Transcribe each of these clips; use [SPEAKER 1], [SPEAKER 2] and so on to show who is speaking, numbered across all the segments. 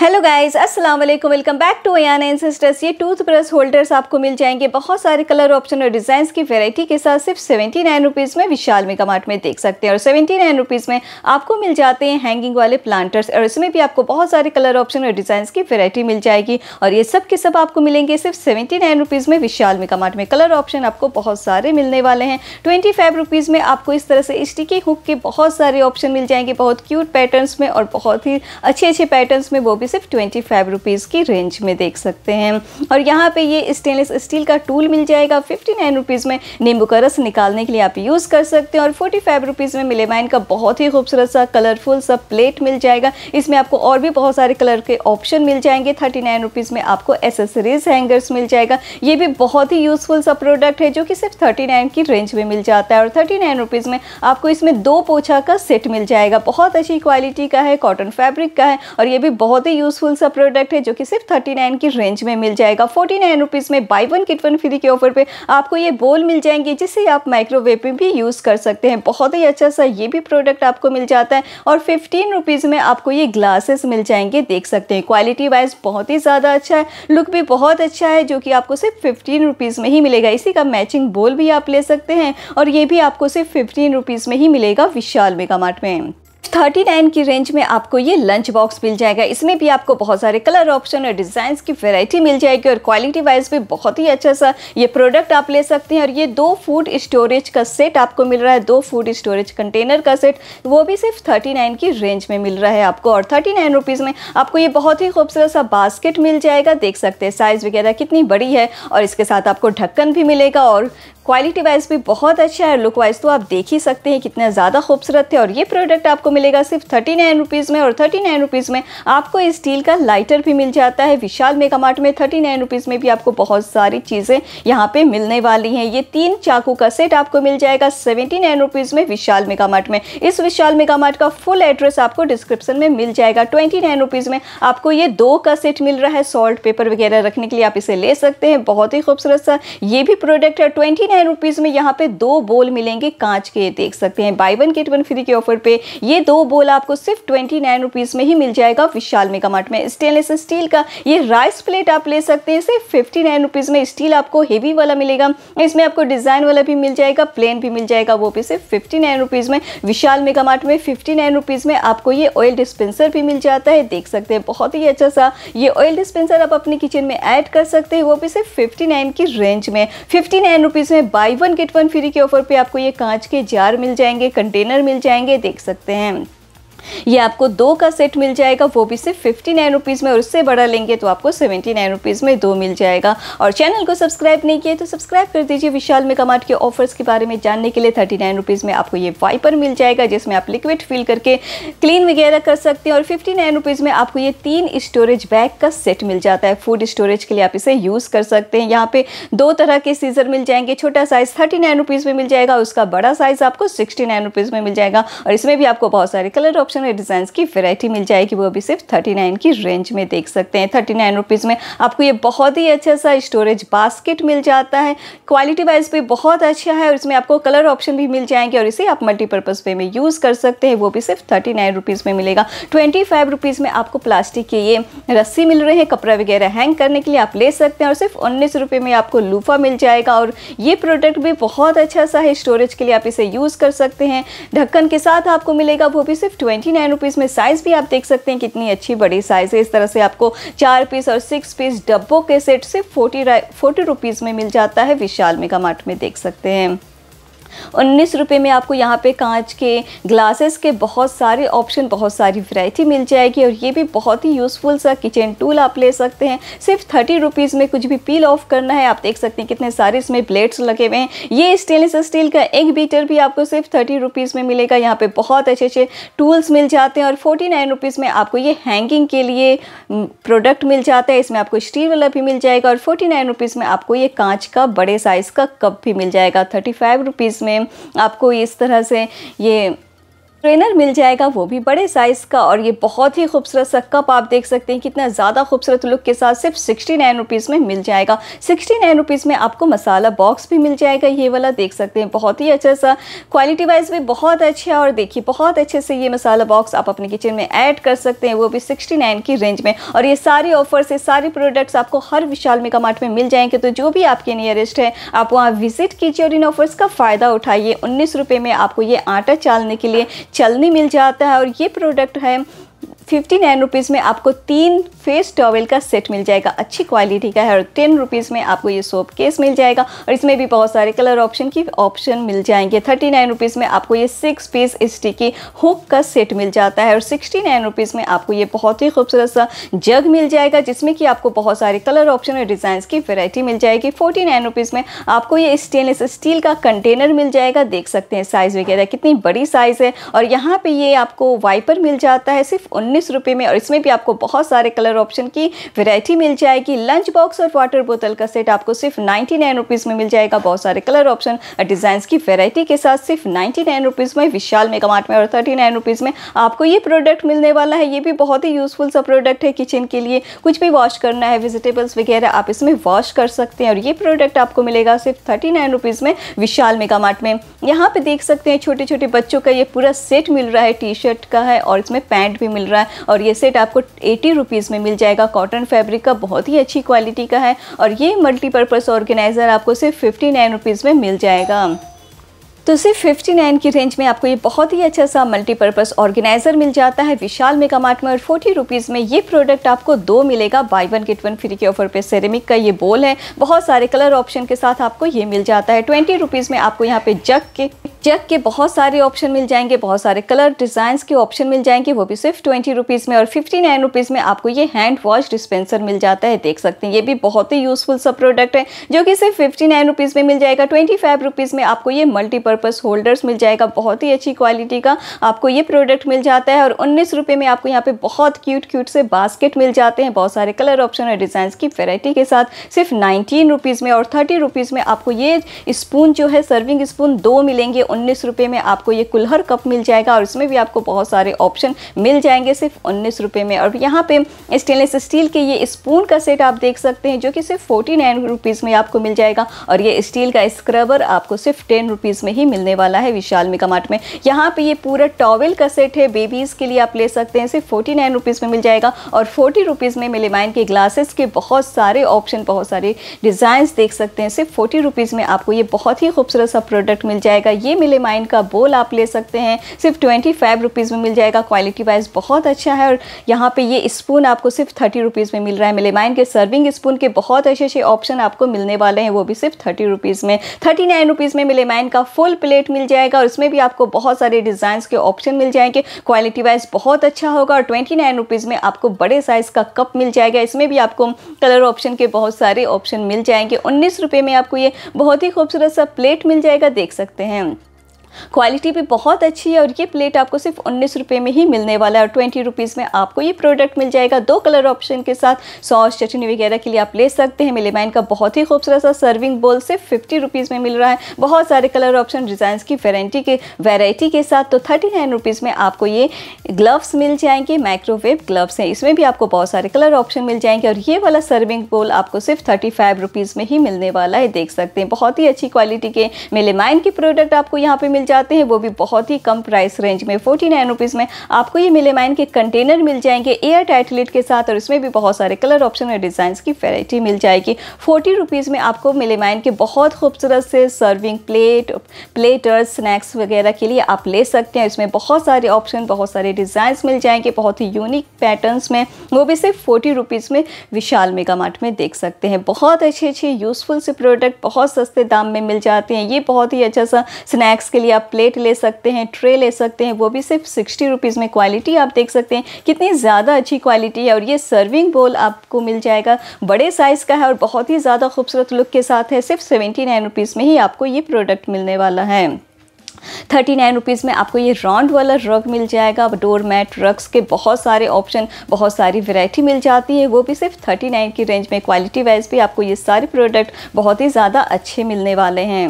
[SPEAKER 1] hello guys अस्सलाम वालेकुम welcome back to अन एन सिस्टर्स ये टूथब्रश होल्डर्स आपको मिल जाएंगे बहुत सारे कलर ऑप्शन और डिज़ाइंस की वैरायटी के साथ सिर्फ सेवेंटी नाइन रुपीज़ में विशाल मेगा मार्ट में देख सकते हैं और सेवेंटी नाइन रुपीज़ में आपको मिल जाते हैं हैंगिंग वाले प्लांटर्स और इसमें भी आपको बहुत सारे कलर ऑप्शन और डिज़ाइंस की वेरायटी मिल जाएगी और ये सब के सब आपको मिलेंगे सिर्फ सेवेंटी नाइन रुपीज़ में विशाल मेगा मार्ट में कलर ऑप्शन आपको बहुत सारे मिलने वाले हैं ट्वेंटी फाइव रुपीज़ में आपको इस तरह से स्टिकी हुक के बहुत सारे ऑप्शन मिल जाएंगे बहुत क्यूट पैटर्न में और बहुत ही अच्छे अच्छे पैटर्न में वो भी सिर्फ ट्वेंटी फाइव रुपीज़ की रेंज में देख सकते हैं और यहाँ पे ये स्टेनलेस स्टील का टूल मिल जाएगा फिफ्टी नाइन रुपीज़ में नींबू का रस निकालने के लिए आप यूज़ कर सकते हैं और फोर्टी फाइव रुपीज़ में मिलेमाइन का बहुत ही खूबसूरत सा कलरफुल सा प्लेट मिल जाएगा इसमें आपको और भी बहुत सारे कलर के ऑप्शन मिल जाएंगे थर्टी नाइन रुपीज़ में आपको एसेसरीज हैंगर्स मिल जाएगा ये भी बहुत ही यूज़फुल सा प्रोडक्ट है जो कि सिर्फ थर्टी नाइन की रेंज में मिल जाता है और थर्टी नाइन रुपीज़ में आपको इसमें दो पोछा का सेट मिल जाएगा बहुत अच्छी क्वालिटी का है कॉटन फैब्रिक का है और ये भी बहुत ही यूजफुल सा प्रोडक्ट है जो कि सिर्फ थर्टी नाइन की रेंज में मिल जाएगा फोर्टी नाइन रुपीज़ में buy one get one free के ऑफर पे आपको ये बोल मिल जाएंगे जिसे आप माइक्रोवेव में भी यूज़ कर सकते हैं बहुत ही अच्छा सा ये भी प्रोडक्ट आपको मिल जाता है और फिफ्टीन रुपीज़ में आपको ये ग्लासेस मिल जाएंगे देख सकते हैं क्वालिटी वाइज बहुत ही ज़्यादा अच्छा है लुक भी बहुत अच्छा है जो कि आपको सिर्फ फिफ्टीन रुपीज़ में ही मिलेगा इसी का मैचिंग बोल भी आप ले सकते हैं और ये भी आपको सिर्फ फिफ्टीन रुपीज़ में ही मिलेगा विशाल मेगा मार्ट में थर्टी नाइन की रेंज में आपको ये लंच बॉक्स मिल जाएगा इसमें भी आपको बहुत सारे कलर ऑप्शन और डिज़ाइंस की वैरायटी मिल जाएगी और क्वालिटी वाइज भी बहुत ही अच्छा सा ये प्रोडक्ट आप ले सकते हैं और ये दो फूड स्टोरेज का सेट आपको मिल रहा है दो फूड स्टोरेज कंटेनर का सेट वो भी सिर्फ थर्टी नाइन की रेंज में मिल रहा है आपको और थर्टी नाइन रुपीज़ में आपको ये बहुत ही खूबसूरत सा बास्केट मिल जाएगा देख सकते हैं साइज़ वगैरह कितनी बड़ी है और इसके साथ आपको ढक्कन भी मिलेगा और क्वालिटी वाइज भी बहुत अच्छा है लुक वाइज तो आप देख ही सकते हैं कितना ज़्यादा खूबसूरत है और ये प्रोडक्ट आपको मिलेगा सिर्फ थर्टी नाइन रुपीज़ में और थर्टी नाइन रुपीज़ में आपको इस स्टील का लाइटर भी मिल जाता है विशाल मेगा मार्ट में थर्टी नाइन रुपीज़ में भी आपको बहुत सारी चीज़ें यहाँ पे मिलने वाली हैं ये तीन चाकू का सेट आपको मिल जाएगा सेवेंटी नाइन रुपीज़ में विशाल मेगा मार्ट में इस विशाल मेगा मार्ट का फुल एड्रेस आपको डिस्क्रिप्शन में मिल जाएगा ट्वेंटी नाइन रुपीज़ में आपको ये दो का सेट मिल रहा है सॉल्ट पेपर वगैरह रखने के लिए आप इसे ले सकते हैं बहुत ही खूबसूरत सा ये भी प्रोडक्ट है ट्वेंटी नाइन टेन रुपीज़ में यहाँ पे दो बोल मिलेंगे कांच के देख सकते हैं buy one get one free के ऑफर पे ये दो बोल आपको सिर्फ ट्वेंटी नाइन रुपीज़ में ही मिल जाएगा विशाल मेगा मार्ट में स्टेनलेस स्टील का ये राइस प्लेट आप ले सकते हैं सिर्फ फिफ्टी नाइन रुपीज़ में स्टील आपको हेवी वाला मिलेगा इसमें आपको डिज़ाइन वाला भी मिल जाएगा प्लेन भी मिल जाएगा वो भी सिर्फ फिफ्टी नाइन रुपीज़ में विशाल मेगा मार्ट में फिफ्टी नाइन रुपीज़ में आपको ये ऑयल डिस्पेंसर भी मिल जाता है देख सकते हैं बहुत ही अच्छा सा ये ऑयल डिस्पेंसर आप अपने किचन में एड कर सकते हैं वो भी सिर्फ फिफ्टी नाइन की रेंज में फिफ्टी नाइन रुपीज़ में buy one get one free के ऑफर पे आपको ये कांच के जार मिल जाएंगे कंटेनर मिल जाएंगे देख सकते हैं ये आपको दो का सेट मिल जाएगा वो भी सिर्फ फिफ्टी नाइन रुपीज़ में और उससे बड़ा लेंगे तो आपको सेवेंटी नाइन रुपीज़ में दो मिल जाएगा और चैनल को सब्सक्राइब नहीं किया तो सब्सक्राइब कर दीजिए विशाल में कमाट के ऑफर्स के बारे में जानने के लिए थर्टी नाइन रुपीज़ में आपको ये वाइपर मिल जाएगा जिसमें आप लिक्विड फिल करके क्लीन वगैरह कर सकते हैं और फिफ्टी नाइन रुपीज़ में आपको ये तीन स्टोरेज बैग का सेट मिल जाता है फूड स्टोरेज के लिए आप इसे यूज़ कर सकते हैं यहाँ पे दो तरह के सीज़र मिल जाएंगे छोटा साइज़ थर्टी नाइन रुपीज़ में मिल जाएगा उसका बड़ा साइज़ आपको सिक्सटी नाइन रुपीज़ में मिल जाएगा और इसमें भी आपको बहुत सारे कलर ऑप्शन ऑप्शन में डिज़ाइन की वेरायटी मिल जाएगी वो अभी सिर्फ थर्टी नाइन की रेंज में देख सकते हैं थर्टी नाइन रुपीज़ में आपको ये बहुत ही अच्छा सा स्टोरेज बास्केट मिल जाता है क्वालिटी वाइज भी बहुत अच्छा है और इसमें आपको कलर ऑप्शन भी मिल जाएंगे और इसे आप मल्टीपर्पज़ वे में यूज़ कर सकते हैं वो भी सिर्फ थर्टी नाइन रुपीज़ में मिलेगा ट्वेंटी फाइव रुपीज़ में आपको प्लास्टिक के ये रस्सी मिल रहे हैं कपड़ा वगैरह हैंग करने के लिए आप ले सकते हैं और सिर्फ उन्नीस रुपये में आपको लूफा मिल जाएगा और ये प्रोडक्ट भी बहुत अच्छा सा है स्टोरेज के लिए आप इसे यूज़ कर सकते हैं ढक्कन के साथ आपको मिलेगा वो भी सिर्फ ट्वेंटी नाइन्टी नाइन रुपीज़ में साइज़ भी आप देख सकते हैं कितनी अच्छी बड़ी साइज़ है इस तरह से आपको चार पीस और सिक्स पीस डब्बों के सेट से फोर्टी फोर्टी रुपीज़ में मिल जाता है विशाल मेगा मार्ट में देख सकते हैं उन्नीस रुपये में आपको यहाँ पे कांच के ग्लासेस के बहुत सारे ऑप्शन बहुत सारी वैरायटी मिल जाएगी और ये भी बहुत ही यूज़फुल सा किचन टूल आप ले सकते हैं सिर्फ थर्टी रुपीज़ में कुछ भी पील ऑफ करना है आप देख सकते हैं कितने सारे इसमें ब्लेड्स लगे हुए हैं ये स्टेनलेस स्टील का एक बीटर भी आपको सिर्फ थर्टी रुपीज़ में मिलेगा यहाँ पर बहुत अच्छे अच्छे टूल्स मिल जाते हैं और फोर्टी नाइन रुपीज़ में आपको ये हैंगिंग के लिए प्रोडक्ट हम्म, मिल जाता है इसमें आपको स्टील वाला भी मिल जाएगा और फोर्टी नाइन रुपीज़ में आपको ये कांच का बड़े साइज़ का कप भी मिल जाएगा थर्टी फाइव रुपीज़ इसमें आपको इस तरह से ये ट्रेनर मिल जाएगा वो भी बड़े साइज़ का और ये बहुत ही खूबसूरत सा कप आप देख सकते हैं कितना ज़्यादा खूबसूरत लुक के साथ सिर्फ सिक्सटी नाइन रुपीज़ में मिल जाएगा सिक्सटी नाइन रुपीज़ में आपको मसाला बॉक्स भी मिल जाएगा ये वाला देख सकते हैं बहुत ही अच्छा सा क्वालिटी वाइज भी बहुत अच्छा और देखिए बहुत अच्छे से ये मसाला बॉक्स आप अपने किचन में ऐड कर सकते हैं वो भी सिक्सटी नाइन की रेंज में और ये सारे ऑफर्स ये सारे प्रोडक्ट्स आपको हर विशाल मेगा मार्ट में मिल जाएंगे तो जो भी आपके नियरेस्ट है आप वहाँ विजिट कीजिए और इन ऑफर्स का फ़ायदा उठाइए उन्नीस रुपये में आपको ये आटा चालने के लिए चलनी मिल जाता है और ये प्रोडक्ट है फिफ्टी नाइन रुपीज़ में आपको तीन फेस टॉवल का सेट मिल जाएगा अच्छी क्वालिटी का है और टेन रुपीज़ में आपको ये सोप केस मिल जाएगा और इसमें भी बहुत सारे कलर ऑप्शन की ऑप्शन मिल जाएंगे थर्टी नाइन रुपीज़ में आपको ये सिक्स पीस स्टिकी हुक का सेट मिल जाता है और सिक्सटी नाइन रुपीज़ में आपको ये बहुत ही खूबसूरत सा जग मिल जाएगा जिसमें कि आपको बहुत सारे कलर ऑप्शन और डिज़ाइन की वेराइटी मिल जाएगी फोर्टी नाइन रुपीज़ में आपको ये स्टेनलेस स्टील का कंटेनर मिल जाएगा देख सकते हैं साइज़ वगैरह कितनी बड़ी साइज़ है और यहाँ पर ये आपको वाइपर मिल जाता है सिर्फ उन्नीस उन्नीस रुपये में और इसमें भी आपको बहुत सारे कलर ऑप्शन की वेरायटी मिल जाएगी लंच बॉक्स और वाटर बोतल का सेट आपको सिर्फ नाइन्टी नाइन रुपीज़ में मिल जाएगा बहुत सारे कलर ऑप्शन और डिज़ाइन की वेरायटी के साथ सिर्फ नाइन्टी नाइन रुपीज़ में विशाल मेगा मार्ट में और थर्टी नाइन रुपीज़ में आपको ये प्रोडक्ट मिलने वाला है ये भी बहुत ही यूज़फुल सा प्रोडक्ट है किचन के लिए कुछ भी वॉश करना है वेजिटेबल्स वगैरह आप इसमें वॉश कर सकते हैं और ये प्रोडक्ट आपको मिलेगा सिर्फ थर्टी नाइन रुपीज़ में विशाल मेगा मार्ट में यहाँ पे देख सकते हैं छोटे छोटे बच्चों का ये पूरा सेट मिल रहा है टी शर्ट का है और इसमें पैंट भी मिल रहा है और ये सेट आपको एटी रुपीज़ में मिल जाएगा कॉटन फैब्रिक का बहुत ही अच्छी क्वालिटी का है और ये मल्टीपर्पज़ ऑर्गेनाइज़र आपको सिर्फ फिफ्टी नाइन रुपीज़ में मिल जाएगा तो सिर्फ फिफ्टी नाइन की रेंज में आपको ये बहुत ही अच्छा सा मल्टीपर्पज़ ऑर्गेनाइज़र मिल जाता है विशाल मेगा मार्ट में और फोर्टी रुपीज़ में ये प्रोडक्ट आपको दो मिलेगा buy one get one free के ऑफर पे सेरेमिक का ये बोल है बहुत सारे कलर ऑप्शन के साथ आपको ये मिल जाता है ट्वेंटी रुपीज़ में आपको यहाँ पे जग के चेक के बहुत सारे ऑप्शन मिल जाएंगे बहुत सारे कलर डिज़ाइंस के ऑप्शन मिल जाएंगे वो भी सिर्फ ट्वेंटी रुपीज़ में और फिफ्टी नाइन रुपीज़ में आपको ये हैंड वॉश डिस्पेंसर मिल जाता है देख सकते हैं ये भी बहुत ही यूज़फुल सा प्रोडक्ट है जो कि सिर्फ फिफ्टी नाइन रुपीज़ में मिल जाएगा ट्वेंटी फाइव रुपीज़ में आपको ये मल्टीपर्पज़ होल्डर्स मिल जाएगा बहुत ही अच्छी क्वालिटी का आपको ये प्रोडक्ट मिल जाता है और उन्नीस रुपये में आपको यहाँ पर बहुत क्यूट क्यूट से बास्केट मिल जाते हैं बहुत सारे कलर ऑप्शन और डिज़ाइंस की वेराइटी के साथ सिर्फ नाइनटीन रुपीज़ में और थर्टी रुपीज़ में आपको ये स्पून जो है सर्विंग स्पून दो मिलेंगे उन्नीस रुपये में आपको ये कुल्हर कप मिल जाएगा और इसमें भी आपको बहुत सारे ऑप्शन मिल जाएंगे सिर्फ उन्नीस रुपये में और यहाँ पे स्टेनलेस स्टील के ये स्पून का सेट आप देख सकते हैं जो कि सिर्फ फोर्टी नाइन रुपीज़ में आपको मिल जाएगा और ये स्टील का स्क्रबर आपको सिर्फ टेन रुपीज़ में ही मिलने वाला है विशाल मेगा मार्ट में यहाँ पे ये पूरा टॉवेल का सेट है बेबीज़ के लिए आप ले सकते हैं सिर्फ फोर्टी नाइन रुपीज़ में मिल जाएगा और फोर्टी रुपीज़ में मिलेमाइन के ग्लासेस के बहुत सारे ऑप्शन बहुत सारे डिज़ाइंस देख सकते हैं सिर्फ फोर्टी रुपीज़ में आपको ये बहुत ही खूबसूरत सा प्रोडक्ट मिल जाएगा ये मिलेमाइन का बोल आप ले सकते हैं सिर्फ ट्वेंटी फाइव रुपीज़ में मिल जाएगा क्वालिटी वाइज बहुत अच्छा है और यहाँ पे ये स्पून आपको सिर्फ थर्टी रुपीज़ में मिल रहा है मिलेमाइन के सर्विंग स्पून के बहुत अच्छे अच्छे ऑप्शन आपको मिलने वाले हैं वो भी सिर्फ थर्टी रुपीज़ में थर्टी नाइन रुपीज़ में मिलेमाइन का फुल प्लेट मिल जाएगा और उसमें भी आपको बहुत सारे डिजाइन के ऑप्शन मिल जाएंगे क्वालिटी वाइज बहुत अच्छा होगा और ट्वेंटी नाइन रुपीज़ में आपको बड़े साइज़ का कप मिल जाएगा इसमें भी आपको कलर ऑप्शन के बहुत सारे ऑप्शन मिल जाएंगे उन्नीस रुपये में आपको ये बहुत ही खूबसूरत सा प्लेट मिल जाएगा देख सकते हैं क्वालिटी भी बहुत अच्छी है और ये प्लेट आपको सिर्फ उन्नीस रुपये में ही मिलने वाला है और ट्वेंटी रुपीज़ में आपको ये प्रोडक्ट मिल जाएगा दो कलर ऑप्शन के साथ सॉस चटनी वगैरह के लिए आप ले सकते हैं मिलीमैन का बहुत ही खूबसूरत सा सर्विंग बोल सिर्फ फिफ्टी रुपीज़ में मिल रहा है बहुत सारे कलर ऑप्शन डिजाइन की वेराइटी के वेराइटी के साथ तो थर्टी नाइन रुपीज़ में आपको ये ग्लव्स मिल जाएंगे माइक्रोवेव ग्लव्स हैं इसमें भी आपको बहुत सारे कलर ऑप्शन मिल जाएंगे और ये वाला सर्विंग बोल आपको सिर्फ थर्टी फाइव रुपीज़ में ही मिलने वाला है देख सकते हैं बहुत ही अच्छी क्वालिटी के मिलीमैन के प्रोडक्ट आपको यहाँ पर मिल मिल जाते हैं वो भी बहुत ही कम प्राइस रेंज में फोर्टी नाइन रुपीज़ में आपको ये माइन के कंटेनर मिल जाएंगे एयर टाइट के साथ और इसमें भी बहुत सारे कलर ऑप्शन और डिज़ाइन की वेराइटी मिल जाएगी फोर्टी रुपीज़ में आपको माइन के बहुत खूबसूरत से सर्विंग प्लेट प्लेटर स्नैक्स वगैरह के लिए आप ले सकते हैं इसमें बहुत सारे ऑप्शन बहुत सारे डिजाइन मिल जाएंगे बहुत ही यूनिक पैटर्न में वो भी सिर्फ फोर्टी रुपीज़ में विशाल मेगा मार्ट में देख सकते हैं बहुत अच्छे अच्छे यूज़फुल से प्रोडक्ट बहुत सस्ते दाम में मिल जाते हैं ये बहुत ही अच्छा सा स्नैक्स के लिए आप प्लेट ले सकते हैं ट्रे ले सकते हैं वो भी सिर्फ सिक्सटी रुपीज़ में क्वालिटी आप देख सकते हैं कितनी ज़्यादा अच्छी क्वालिटी है और ये सर्विंग बोल आपको मिल जाएगा बड़े साइज़ का है और बहुत ही ज़्यादा खूबसूरत लुक के साथ है सिर्फ सेवेंटी नाइन रुपीज़ में ही आपको ये प्रोडक्ट मिलने वाला है थर्टी नाइन रुपीज़ में आपको ये राउंड वाला रग मिल जाएगा डोर मैट रग्स के बहुत सारे ऑप्शन बहुत सारी वैरायटी मिल जाती है वो भी सिर्फ थर्टी नाइन की रेंज में क्वालिटी वाइज भी आपको ये सारे प्रोडक्ट बहुत ही ज़्यादा अच्छे मिलने वाले हैं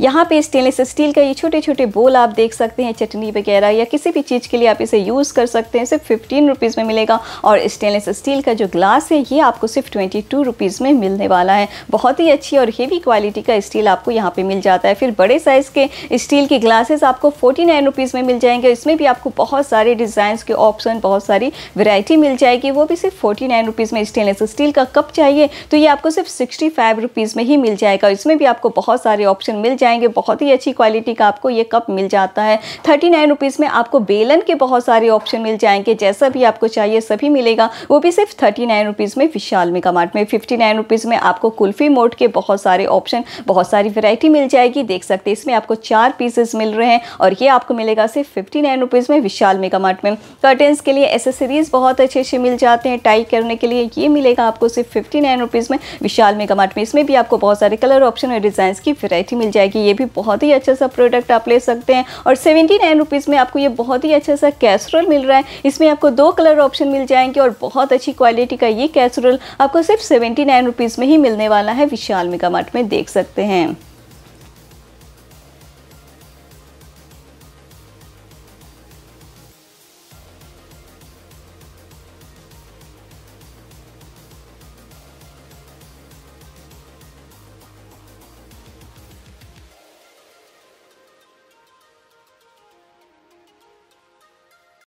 [SPEAKER 1] यहाँ पे स्टेनलेस स्टील का ये छोटे छोटे बोल आप देख सकते हैं चटनी वगैरह या किसी भी चीज़ के लिए आप इसे यूज़ कर सकते हैं सिर्फ फिफ्टीन रुपीज़ में मिलेगा और स्टेनलेस स्टील का जो ग्लास है ये आपको सिर्फ ट्वेंटी टू रुपीज़ में मिलने वाला है बहुत ही अच्छी और हेवी क्वालिटी का स्टील आपको यहाँ पर मिल जाता है फिर बड़े साइज़ के स्टील के ग्लासेस आपको फोर्टी नाइन में मिल जाएंगे इसमें भी आपको बहुत सारे डिजाइन के ऑप्शन बहुत सारी वेराइटी मिल जाएगी वो भी सिर्फ फोर्टी नाइन में स्टेनलेस स्टील का कप चाहिए तो ये आपको सिर्फ सिक्सटी फाइव में ही मिल जाएगा इसमें भी आपको बहुत सारे ऑप्शन मिल जाएंगे जाएंगे बहुत ही अच्छी क्वालिटी का आपको ये कप मिल जाता है थर्टी नाइन रुपीज़ में आपको बेलन के बहुत सारे ऑप्शन मिल जाएंगे जैसा भी आपको चाहिए सभी मिलेगा वो भी सिर्फ थर्टी नाइन रुपीज़ में विशाल मेगा मार्ट में फिफ्टी नाइन रुपीज़ में आपको कुल्फ़ी मोड के बहुत सारे ऑप्शन बहुत सारी वेराइटी मिल जाएगी देख सकते इसमें आपको चार पीसेस मिल रहे हैं और ये आपको मिलेगा सिर्फ फिफ्टी नाइन रुपीज़ में विशाल मेगा मार्ट में कर्टेंस के लिए एसेसरीज़ बहुत अच्छे अच्छे मिल जाते हैं टाई करने के लिए ये मिलेगा आपको सिर्फ फिफ्टी नाइन रुपीज़ में विशाल मेगा मार्ट में इसमें भी आपको बहुत सारे कलर ऑप्शन और डिज़ाइन की वेरायटी मिल जाएगी कि ये भी बहुत ही अच्छा सा प्रोडक्ट आप ले सकते हैं और सेवेंटी नाइन रुपीज़ में आपको ये बहुत ही अच्छा सा कैसरोल मिल रहा है इसमें आपको दो कलर ऑप्शन मिल जाएंगे और बहुत अच्छी क्वालिटी का ये कैसरोल आपको सिर्फ सेवेंटी नाइन रुपीज़ में ही मिलने वाला है विशाल मेगा मार्ट में देख सकते हैं